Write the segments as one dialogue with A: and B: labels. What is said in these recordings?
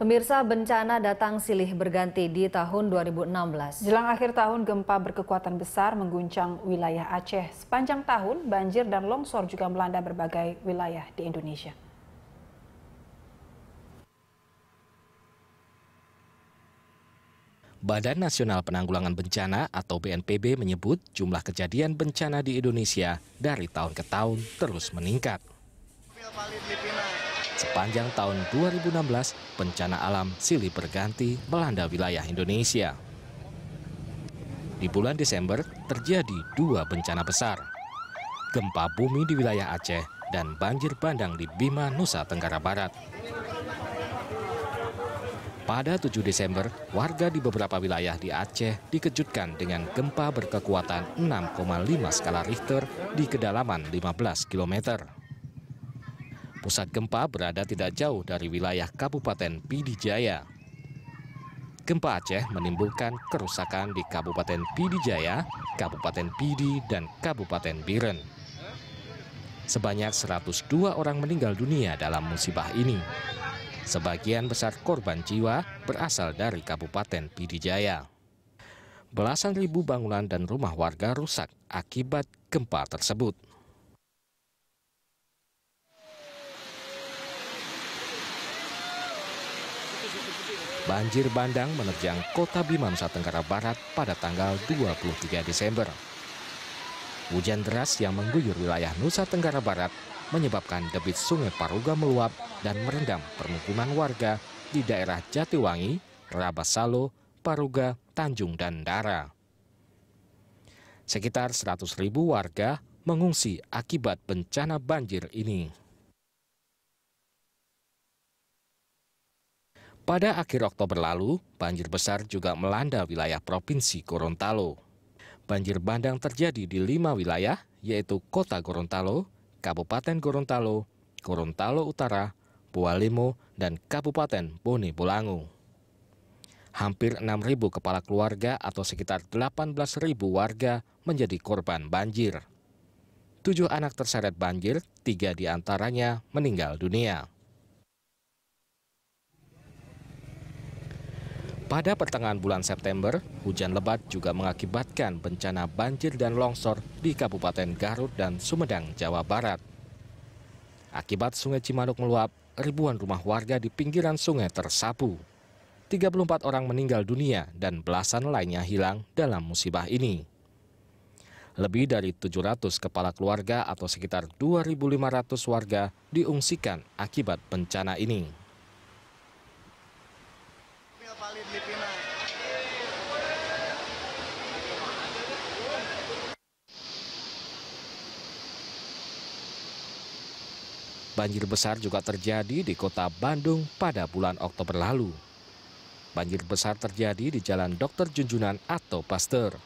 A: Pemirsa bencana datang silih berganti di tahun 2016. Jelang akhir tahun gempa berkekuatan besar mengguncang wilayah Aceh. Sepanjang tahun banjir dan longsor juga melanda berbagai wilayah di Indonesia. Badan Nasional Penanggulangan Bencana atau BNPB menyebut jumlah kejadian bencana di Indonesia dari tahun ke tahun terus meningkat. Sepanjang tahun 2016, bencana alam silih berganti melanda wilayah Indonesia. Di bulan Desember terjadi dua bencana besar. Gempa bumi di wilayah Aceh dan banjir bandang di Bima, Nusa Tenggara Barat. Pada 7 Desember, warga di beberapa wilayah di Aceh dikejutkan dengan gempa berkekuatan 6,5 skala Richter di kedalaman 15 kilometer. Pusat gempa berada tidak jauh dari wilayah Kabupaten Pidijaya. Gempa Aceh menimbulkan kerusakan di Kabupaten Pidijaya, Kabupaten Pidi, dan Kabupaten Biren. Sebanyak 102 orang meninggal dunia dalam musibah ini. Sebagian besar korban jiwa berasal dari Kabupaten Pidijaya. Belasan ribu bangunan dan rumah warga rusak akibat gempa tersebut. Banjir bandang menerjang kota Bima Nusa Tenggara Barat pada tanggal 23 Desember. Hujan deras yang mengguyur wilayah Nusa Tenggara Barat menyebabkan debit sungai Paruga meluap dan merendam permukiman warga di daerah Jatiwangi, Rabasalo, Paruga, Tanjung, dan Dara. Sekitar 100 ribu warga mengungsi akibat bencana banjir ini. Pada akhir Oktober lalu, banjir besar juga melanda wilayah Provinsi Gorontalo. Banjir bandang terjadi di lima wilayah, yaitu Kota Gorontalo, Kabupaten Gorontalo, Gorontalo Utara, Bualimo, dan Kabupaten Bone Bolango. Hampir 6.000 kepala keluarga atau sekitar 18.000 warga menjadi korban banjir. Tujuh anak terseret banjir, tiga diantaranya meninggal dunia. Pada pertengahan bulan September, hujan lebat juga mengakibatkan bencana banjir dan longsor di Kabupaten Garut dan Sumedang, Jawa Barat. Akibat sungai Cimanuk meluap, ribuan rumah warga di pinggiran sungai tersapu. 34 orang meninggal dunia dan belasan lainnya hilang dalam musibah ini. Lebih dari 700 kepala keluarga atau sekitar 2.500 warga diungsikan akibat bencana ini. Banjir besar juga terjadi di kota Bandung pada bulan Oktober lalu. Banjir besar terjadi di Jalan Dr. Junjunan atau Pasteur.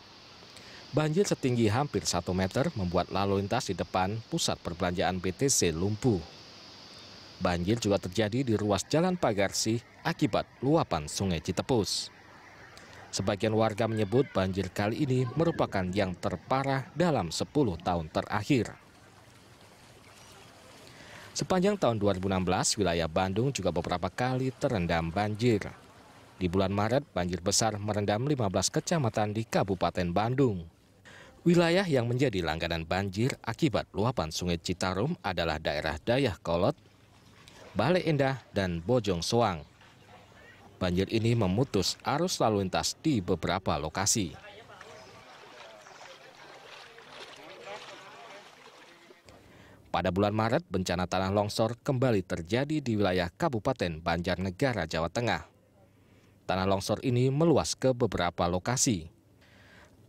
A: Banjir setinggi hampir 1 meter membuat lalu lintas di depan pusat perbelanjaan BTC lumpuh. Banjir juga terjadi di ruas Jalan Pagarsi akibat luapan sungai Citepus. Sebagian warga menyebut banjir kali ini merupakan yang terparah dalam 10 tahun terakhir. Sepanjang tahun 2016, wilayah Bandung juga beberapa kali terendam banjir. Di bulan Maret, banjir besar merendam 15 kecamatan di Kabupaten Bandung. Wilayah yang menjadi langganan banjir akibat luapan sungai Citarum adalah daerah Dayah Kolot, Bale Endah, dan Bojong Soang. Banjir ini memutus arus lalu lintas di beberapa lokasi. Pada bulan Maret, bencana tanah longsor kembali terjadi di wilayah Kabupaten Banjarnegara, Jawa Tengah. Tanah longsor ini meluas ke beberapa lokasi.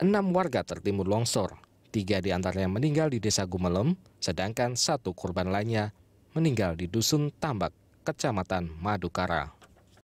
A: Enam warga tertimbun longsor, tiga di antaranya meninggal di Desa Gumelem, sedangkan satu korban lainnya meninggal di Dusun Tambak, Kecamatan Madukara.